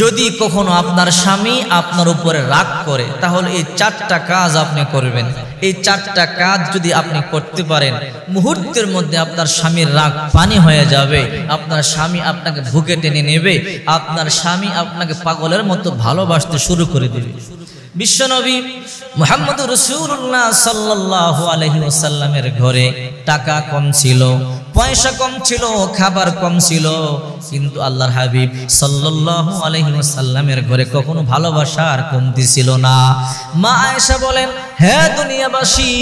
যদি কখনো আপনার স্বামী আপনার উপরে রাগ করে তাহলে এই চারটা কাজ আপনি করবেন এই চারটা কাজ যদি আপনি করতে পারেন মুহূর্তের মধ্যে আপনার স্বামীর রাগ পানি হয়ে যাবে আপনার স্বামী আপনাকে ভুকে টেনে নেবে আপনার স্বামী আপনাকে পাগলের মতো ভালোবাসতে শুরু করে দেবে বিশ্বনবী মোহাম্মদ রসুল্লাহ সাল্লাহ আলহিউসাল্লামের ঘরে টাকা কম ছিল পয়সা কম ছিল খাবার কম ছিল কিন্তু আল্লাহর হাবিব সাল্লাহ আলহিমসাল্লামের ঘরে কখনো ভালোবাসার কমতি ছিল না মা আয়সা বলেন হে দুনিয়াবাসী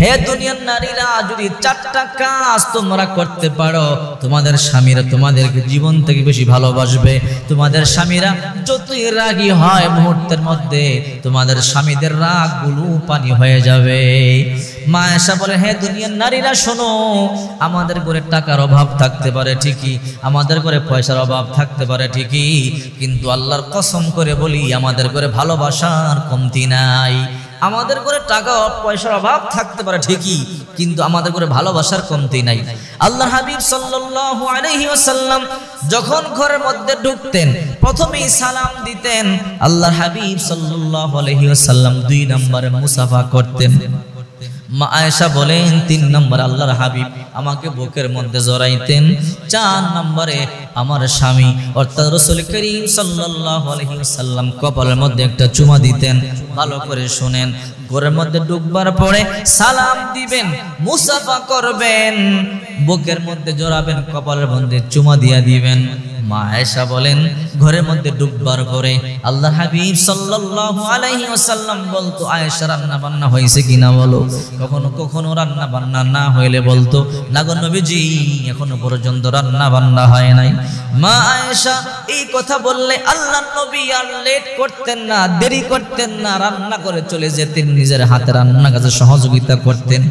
হে দুনিয়ার নারীরা যদি চারটা কাজ তোমরা করতে পারো তোমাদের স্বামীরা তোমাদেরকে জীবন থেকে বেশি ভালোবাসবে তোমাদের স্বামীরা যতই রাগী হয় মুহূর্তের মধ্যে তোমাদের স্বামীদের রাগ গুলো পানি হয়ে যাবে মা এসা বলে হ্যাঁ দুনিয়ার নারীরা শোনো আমাদের ঘরে টাকার অভাব থাকতে পারে ঠিকই আমাদের ঘরে পয়সার অভাব থাকতে পারে ঠিকই কিন্তু আল্লাহর কসম করে বলি আমাদের ঘরে ভালোবাসার কমতি নাই আমাদের করে টাকা পয়সার অভাব থাকতে পারে ঠিকই কিন্তু আমাদের করে ভালোবাসার কমতি নাই আল্লাহ হাবিব সাল্লাল্লাহু যখন ঘরের মধ্যে ঢুকতেন প্রথমেই সালাম দিতেন আল্লাহ হাবিব সাল্লাল্লাহু দুই নম্বরে মুসাফা করতেন মা আয়েশা বলেন তিন নম্বর আল্লাহর হাবিব আমাকে বুকের মধ্যে জড়াইতেন চার নম্বরে আমার স্বামী অর্থাৎ রসুল করিম সাল্লাম কপালের মধ্যে একটা চুমা দিতেন ভালো করে শোনেন ঘরের মধ্যে ডুববার পরে সালাম দিবেন মুসাফা করবেন বুকের মধ্যে জড়াবেন কপালের মধ্যে চুমা দিয়া দিবেন মায়েশা বলেন ঘরের মধ্যে ডুববার করে আল্লাহ হাবিব সাল্লাল্লাহু আলাইহি ওয়াসাল্লাম বলতো আয়েশা রান্না বান্না হয়েছে কিনা বলো কখনো কখনো রান্না বান্না না হইলে বলতো নাগো নবীজি এখনো পর্যন্ত রান্না বান্না হয় নাই মা আয়েশা এই কথা বললে আল্লাহ নবী আর লেট করতেন না দেরি করতেন না রান্না করে চলে যেতেন নিজের হাতে রান্না কাজে সহযোগিতা করতেন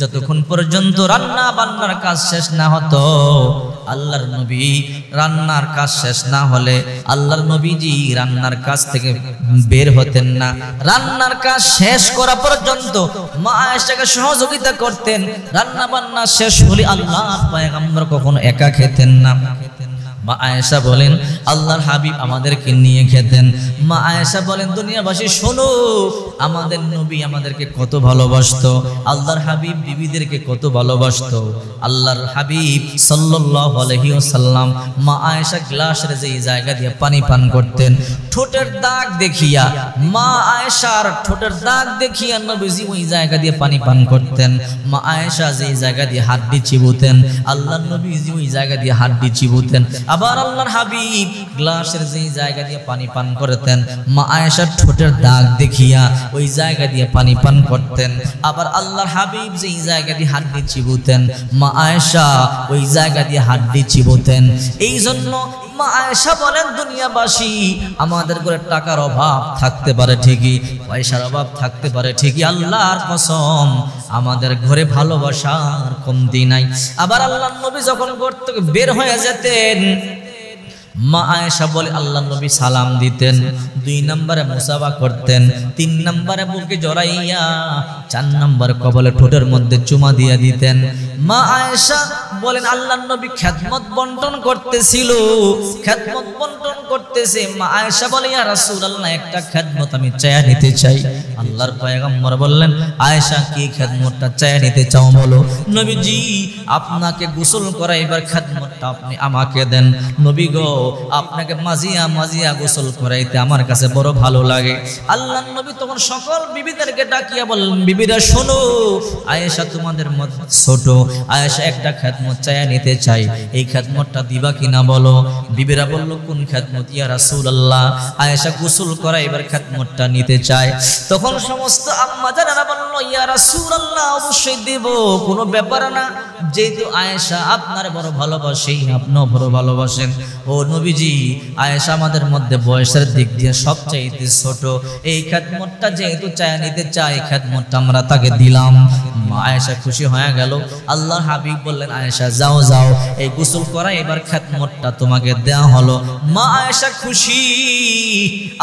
যতক্ষণ পর্যন্ত রান্না বান্নার কাজ শেষ না হতো আল্লাহর নবী রান্নার কাজ শেষ না হলে আল্লাহর নবীজি রান্নার কাজ থেকে বের হতেন না রান্নার কাজ শেষ করা পর্যন্ত মা আয়েশাকে সহযোগিতা করতেন রান্না বান্না শেষ হলে আল্লাহ আমরা কখনো একা খেতেন না মা আয়েশা বলেন আল্লাহর হাবিব আমাদেরকে নিয়ে খেতেন মা আয়েশা বলেন দুনিয়াবাসী শোনো আমাদের নবী আমাদেরকে কত ভালোবাসত আল্লাহর হাবিব বিবিদেরকে কত ভালোবাসত আল্লাহর হাবিব সাল্লাহ আলহিউসাল্লাম মা আয়েশা গ্লাসের যে জায়গা দিয়ে পানি পান করতেন ঠোঁটের দাগ দেখিয়া মা আয়েশার ঠোঁটের দাগ দেখিয়া নবীজি ওই জায়গা দিয়ে পানি পান করতেন মা আয়েশা যে জায়গা দিয়ে হাড্ডি চিবুতেন আল্লাহর নবীজি ওই জায়গা দিয়ে হাড্ডি চিবুতেন আবার আল্লাহর হাবিব গ্লাসের যে জায়গা দিয়ে পানি পান করতেন করতেন মা আয়েশার ঠোঁটের দাগ দেখিয়া ওই জায়গা দিয়ে পানি পান করতেন আবার আল্লাহর হাবিব যে এই জায়গা দিয়ে হাড্ডি চিবুতেন মা আয়েশা ওই জায়গা দিয়ে হাড্ডি চিবুতেন এই জন্য মা আয়েশা বলেন দুনিয়াবাসী আমাদের ঘরে টাকার অভাব থাকতে পারে ঠিকই পয়সার অভাব থাকতে পারে ঠিকই আল্লাহর কসম আমাদের ঘরে ভালোবাসার কমতি নাই আবার আল্লাহর নবী যখন ঘর থেকে বের হয়ে যেতেন মা আয়েশা বলে আল্লাহ নবী সালাম দিতেন দুই নম্বরে মুসাফা করতেন তিন নম্বরে বুকে জড়াইয়া চার নম্বরে কবলে ঠোঁটের মধ্যে চুমা দিয়া দিতেন মা আয়েশা বলেন আল্লাহর নবী খ্যাতমত বন্টন করতেছিল খ্যাতমত বন্টন করতেছে মা আয়েশা বলে ইয়া রাসূলুল্লাহ একটা খ্যাতমত আমি চায়া নিতে চাই আল্লাহর পয়গম্বর বললেন আয়েশা কি খ্যাতমতটা চায়া নিতে চাও বলো নবীজি আপনাকে গোসল করাইবার খ্যাতমতটা আপনি আমাকে দেন নবী গো আপনাকে মাজিয়া মাজিয়া গোসল করাইতে আমার কাছে বড় ভালো লাগে আল্লাহর নবী তখন সকল বিবিদেরকে ডাকিয়া বললেন বিবিরা শোনো আয়েশা তোমাদের মত ছোট আয়েশা একটা খ্যাতমত চায়া নিতে চাই এই খ্যাতমতটা দিবা কিনা বলো বিবেরা বলল কোন খ্যাতমত ইয়া আল্লাহ আয়েশা গোসল করা এবার খ্যাতমতটা নিতে চায় তখন সমস্ত আম্মা জানারা বলল ইয়া আল্লাহ অবশ্যই দেব কোনো ব্যাপার না যেহেতু আয়েশা আপনার বড় ভালোবাসি আপনিও বড় ভালোবাসেন ও নবীজি আয়েশা আমাদের মধ্যে বয়সের দিক দিয়ে সবচেয়ে ছোট এই খ্যাতমতটা যেহেতু চায়া নিতে চায় খ্যাতমতটা আমরা তাকে দিলাম আয়েশা খুশি হয়ে গেল আল্লাহর হাবিব বললেন আয়েশা যাও যাও এই গোসল করা এবার খ্যাতমতটা তোমাকে দেয়া হলো মা আয়েশা খুশি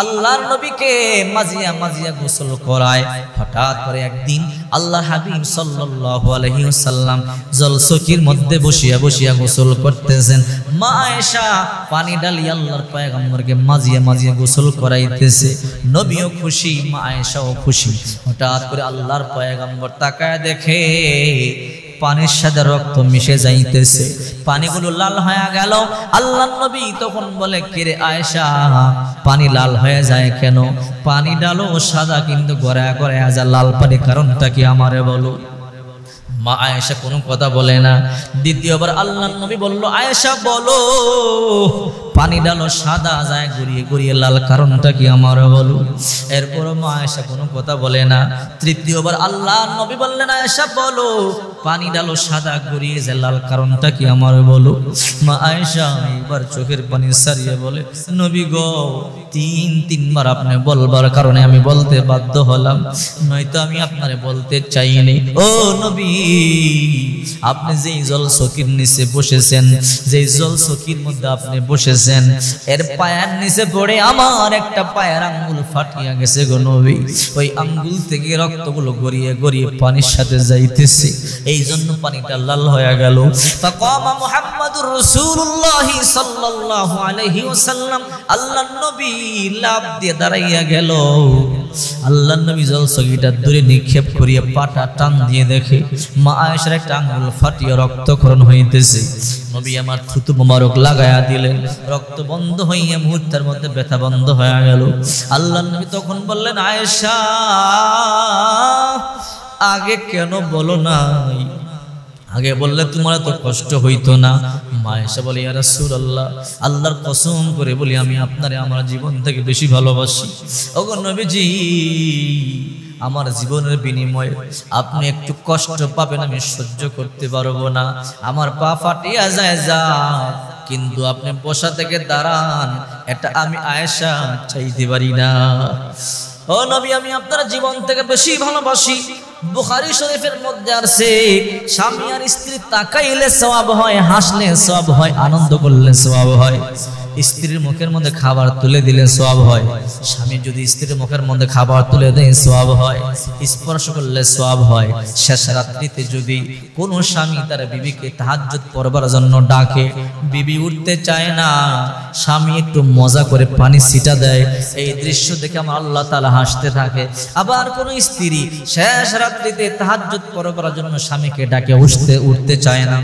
আল্লাহর নবীকে মাজিয়া মাজিয়া গোসল করায় হঠাৎ করে একদিন আল্লাহ হাবিব সাল্লাল্লাহু আলাইহি ওয়াসাল্লাম জলসকির মধ্যে বসিয়া বসিয়া গোসল করতেছেন মা আয়েশা পানি ডালি আল্লাহর পয়গম্বরকে মাজিয়া মাজিয়া গোসল করাইতেছে নবীও খুশি মা আয়েশাও খুশি হঠাৎ করে আল্লাহর পয়গম্বর তাকায় দেখে পানির সাথে রক্ত মিশে যাইতেছে পানিগুলো লাল হয়ে গেল আল্লাহ নবী তখন বলে কিরে আয়সা পানি লাল হয়ে যায় কেন পানি ডালো সাদা কিন্তু গড়া গড়ে আজা লাল পানি কারণটা কি আমারে বলো মা আয়েশা কোনো কথা বলে না দ্বিতীয়বার আল্লাহ নবী বলল আয়েশা বলো পানি ডালো সাদা যায় গড়িয়ে গড়িয়ে লাল কারণটা কি আমার বলো এরপর মা আয়সা কোনো কথা বলে না তৃতীয়বার আল্লাহ নবী বললেন আয়সা বলো পানি ডালো সাদা গড়িয়ে যায় লাল কারণটা কি আমার বলো মা আয়সা এবার চোখের পানি সারিয়ে বলে নবী গো তিন তিনবার আপনি বলবার কারণে আমি বলতে বাধ্য হলাম নয়তো আমি আপনারে বলতে চাইনি ও নবী আপনি যেই জল চকির নিচে বসেছেন যেই জল চকির মধ্যে আপনি বসেছেন দিয়েছেন এর পায়ের নিচে পড়ে আমার একটা পায়ের আঙ্গুল ফাটিয়া গেছে গো নবী ওই আঙ্গুল থেকে রক্তগুলো গড়িয়ে গড়িয়ে পানির সাথে যাইতেছে এই জন্য পানিটা লাল হয়ে গেল মুহাম্মাদুর রাসূলুল্লাহ সাল্লাল্লাহু আলাইহি ওয়াসাল্লাম আল্লাহর নবী লাভ দিয়ে দাঁড়াইয়া গেল আল্লাহ নবী জলসগিটা দূরে নিক্ষেপ করিয়া পাটা টান দিয়ে দেখে মা আয়েশার একটা আঙ্গুল ফাটিয়ে রক্তক্ষরণ হইতেছে নবী আমার থুতু মোবারক লাগায়া দিলেন রক্ত বন্ধ হইয়া মুহূর্তের মধ্যে ব্যথা বন্ধ হয়ে গেল আল্লাহ নবী তখন বললেন আয়েশা আগে কেন বলো নাই আগে বললে তোমার এত কষ্ট হইতো না মা এসে বলে ইয়ারা সুর আল্লাহ আল্লাহর কসম করে বলি আমি আপনারে আমার জীবন থেকে বেশি ভালোবাসি ওগো নবীজি আমার জীবনের বিনিময়ে আপনি একটু কষ্ট পাবেন আমি সহ্য করতে পারবো না আমার পা ফাটিয়া যায় যা কিন্তু আপনি বসা থেকে দাঁড়ান এটা আমি আয়েশা চাইতে পারি না ও নবী আমি আপনার জীবন থেকে বেশি ভালোবাসি বুখারি শরীফের মধ্যে আসে স্বামী আর স্ত্রী তাকাইলে সবাব হয় হাসলে সবাব হয় আনন্দ করলে সবাব হয় স্ত্রীর মুখের মধ্যে খাবার তুলে দিলে সব হয় স্বামী যদি স্ত্রীর মুখের মধ্যে খাবার তুলে দেয় সব হয় স্পর্শ করলে সব হয় শেষ রাত্রিতে যদি কোনো স্বামী তার বিবিকে তাহাজ পড়বার জন্য ডাকে বিবি উঠতে চায় না স্বামী একটু মজা করে পানি ছিটা দেয় এই দৃশ্য দেখে আমার আল্লাহ তালা হাসতে থাকে আবার কোনো স্ত্রী শেষ রাত্রিতে তাহাজ পড়বার জন্য স্বামীকে ডাকে উঠতে উঠতে চায় না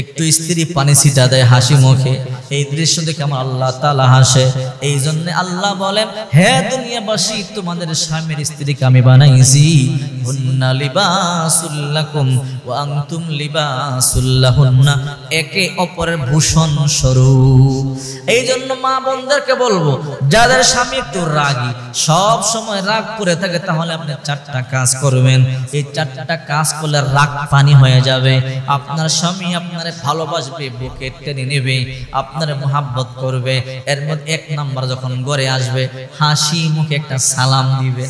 একটু স্ত্রী পানি ছিটা দেয় হাসি মুখে এই দৃশ্য দেখে আমার আল্লাহ তালা হাসে এই জন্য আল্লাহ বলেন হে দুনিয়াবাসী তোমাদের স্বামীর স্ত্রীকে আমি বানাইছি ওয়াংতুম লিবাসুল্লাহুন্না একে অপরের ভূষণ স্বরূপ এই জন্য মা বোনদেরকে বলবো যাদের স্বামী একটু রাগী সব সময় রাগ করে থাকে তাহলে আপনি চারটা কাজ করবেন এই চারটা কাজ করলে রাগ পানি হয়ে যাবে আপনার স্বামী আপনারে ভালোবাসবে বুকে টেনে নেবে আপনার মোহাব্বত করবে এর মধ্যে এক নাম্বার যখন গড়ে আসবে হাসি মুখে একটা সালাম দিবে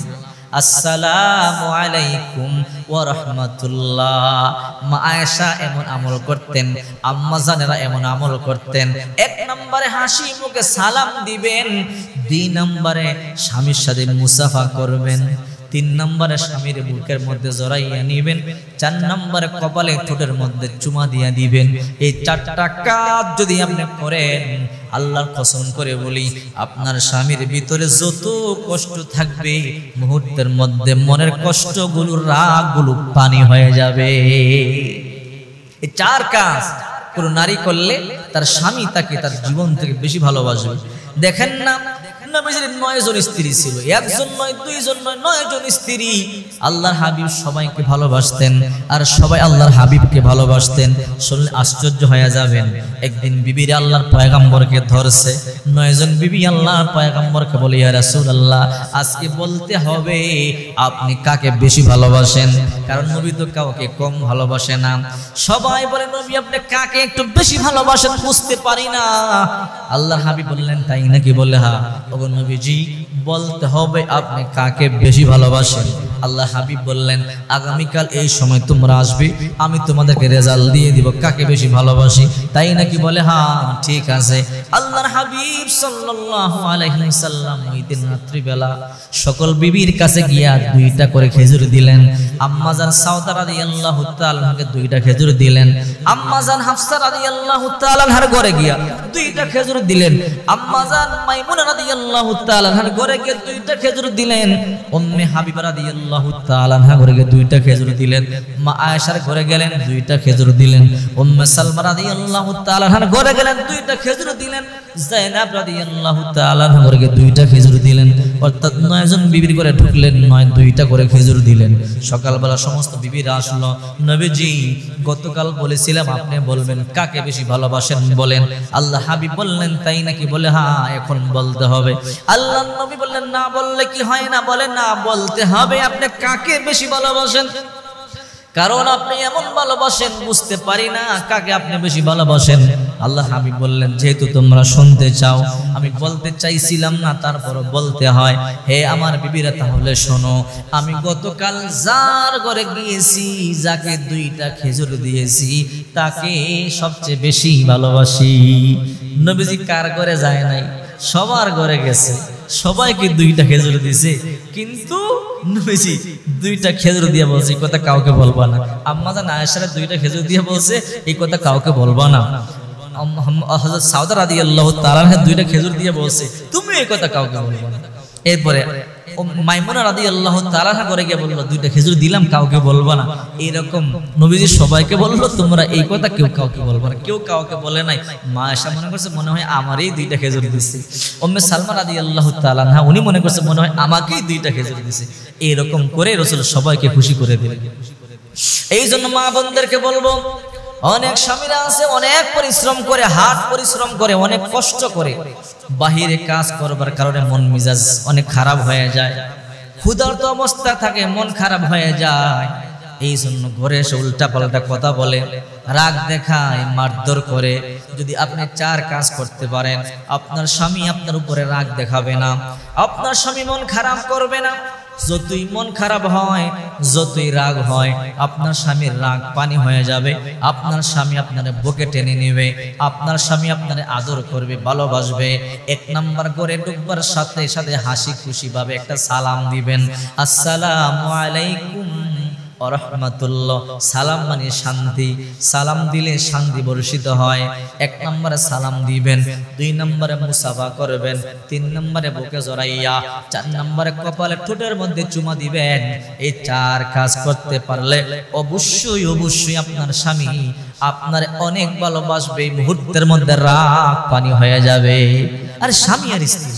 আসসালামু আলাইকুম ওয়া রাহমাতুল্লাহ মা আয়েশা এমন আমল করতেন আম্মা জানেরা এমন আমল করতেন এক নম্বরে হাসি মুখে সালাম দিবেন দুই নম্বরে স্বামীর সাথে মুসাফা করবেন তিন নম্বরে স্বামীর বুকের মধ্যে জড়াইয়া নিবেন চার নম্বরে কপালে ঠোঁটের মধ্যে চুমা দিয়া দিবেন এই চারটা কাজ যদি আপনি করেন আল্লাহর কসম করে বলি আপনার স্বামীর ভিতরে যত কষ্ট থাকবে মুহূর্তের মধ্যে মনের কষ্টগুলো রাগগুলো পানি হয়ে যাবে এই চার কাজ কোনো নারী করলে তার স্বামী তাকে তার জীবন থেকে বেশি ভালোবাসবে দেখেন না নবীজির নয়জন আল্লাহর হাবিব সবাইকে ভালোবাসতেন শুনলে আশ্চর্য হয়ে যাবেন একদিন বিবির আল্লাহর পয়গাম্বর কে ধরছে নয়জন বিবি আল্লাহর পয়গাম্বর কে বলি আল্লাহ আজকে বলতে হবে আপনি কাকে বেশি ভালোবাসেন কারণ নবী তো কাউকে কম ভালোবাসে না সবাই বলে নবী আপনি কাকে একটু বেশি ভালোবাসেন বুঝতে পারি না আল্লাহ হাবিব বললেন তাই নাকি বললে হ্যাঁ ওগো নবীজি বলতে হবে আপনি কাকে বেশি ভালোবাসেন আল্লাহ হাবিব বললেন আগামীকাল এই সময় তোমরা আসবে আমি তোমাদেরকে রেজাল্ট দিয়ে দিব কাকে বেশি ভালোবাসি তাই নাকি বলে হ্যাঁ ঠিক আছে আল্লাহর হাবিব সাল্লাম ওই দিন রাত্রিবেলা সকল বিবির কাছে গিয়া দুইটা করে খেজুর দিলেন আম্মাজান সাওদা আল্লাহ আল্লাহকে দুইটা খেজুর দিলেন আম্মাজান হাফসার আদি আল্লাহ আল্লাহার ঘরে গিয়া দুইটা খেজুর দিলেন আম্মাজান মাইমুন আদি আল্লাহ আল্লাহার ঘরে গিয়ে দুইটা খেজুর দিলেন অন্য হাবিবার আদি আল্লাহ দুইটা খেজুর দিলেন গেলেন দুইটা খেজুর দিলেন দুইটা খেজুর দিলেন দুইটা খেজুর দিলেন অর্থাৎ করে খেজুর দিলেন সকালবেলা সমস্ত বিবির আসলো নবীজি গতকাল বলেছিলাম আপনি বলবেন কাকে বেশি ভালোবাসেন বলেন আল্লাহ হাবিব বললেন তাই নাকি বলে হ্যাঁ এখন বলতে হবে আল্লাহ নবী বললেন না বললে কি হয় না বলে না বলতে হবে আপনি আপনি কাকে বেশি ভালোবাসেন কারণ আপনি এমন ভালোবাসেন বুঝতে পারি না কাকে আপনি বেশি ভালোবাসেন আল্লাহ আমি বললেন যেহেতু তোমরা শুনতে চাও আমি বলতে চাইছিলাম না তারপরও বলতে হয় হে আমার বিবিরা তাহলে শোনো আমি গতকাল যার ঘরে গিয়েছি যাকে দুইটা খেজুর দিয়েছি তাকে সবচেয়ে বেশি ভালোবাসি নবীজি কার ঘরে যায় নাই সবার ঘরে গেছে সবাইকে দুইটা খেজুর দিয়েছে কিন্তু নবীজি দুইটা খেজুর দিয়ে বলছে এই কথা কাউকে বলবো না আম্মা জান আয়েশারা দুইটা খেজুর দিয়ে বলছে এই কথা কাউকে বলবা না হজরত সাউদা রাদিয়াল্লাহু তাআলা দুইটা খেজুর দিয়ে বলছে তুমি এই কথা কাউকে বলবা না এরপরে মাইমুনা রাদি আল্লাহ তালাহা করে গিয়ে বললো দুইটা খেজুর দিলাম কাউকে বলবো না এইরকম নবীজি সবাইকে বললো তোমরা এই কথা কেউ কাউকে বলবো না কেউ কাউকে বলে নাই মা এসা মনে করছে মনে হয় আমারই দুইটা খেজুর দিছি অম্মে সালমা রাদি আল্লাহ তালাহা উনি মনে করছে মনে হয় আমাকেই দুইটা খেজুর দিছে এইরকম করে রসুল সবাইকে খুশি করে দিলেন এই জন্য মা বোনদেরকে বলবো অনেক স্বামীরা আছে অনেক পরিশ্রম করে হাট পরিশ্রম করে অনেক কষ্ট করে বাহিরে কাজ করবার কারণে মন মিজাজ অনেক খারাপ হয়ে যায় তো অবস্থা থাকে মন খারাপ হয়ে যায় এই জন্য ঘরে এসে উল্টা পাল্টা কথা বলে রাগ দেখায় মারধর করে যদি আপনি চার কাজ করতে পারেন আপনার স্বামী আপনার উপরে রাগ দেখাবে না আপনার স্বামী মন খারাপ করবে না যতই মন খারাপ হয় যতই রাগ হয় আপনার স্বামীর রাগ পানি হয়ে যাবে আপনার স্বামী আপনার বুকে টেনে নেবে আপনার স্বামী আপনার আদর করবে ভালোবাসবে এক নাম্বার করে ডুববার সাথে সাথে হাসি খুশি ভাবে একটা সালাম দিবেন আসসালামু আলাইকুম অরহমাতুল্লাহ সালাম মানে শান্তি সালাম দিলে শান্তি বর্ষিত হয় এক নম্বরে সালাম দিবেন দুই নম্বরে মুসাফা করবেন তিন নম্বরে বুকে জড়াইয়া চার নম্বরে কপালে ঠোঁটের মধ্যে চুমা দিবেন এই চার কাজ করতে পারলে অবশ্যই অবশ্যই আপনার স্বামী আপনার অনেক ভালোবাসবে এই মুহূর্তের মধ্যে রাগ পানি হয়ে যাবে আর স্বামী আর স্ত্রী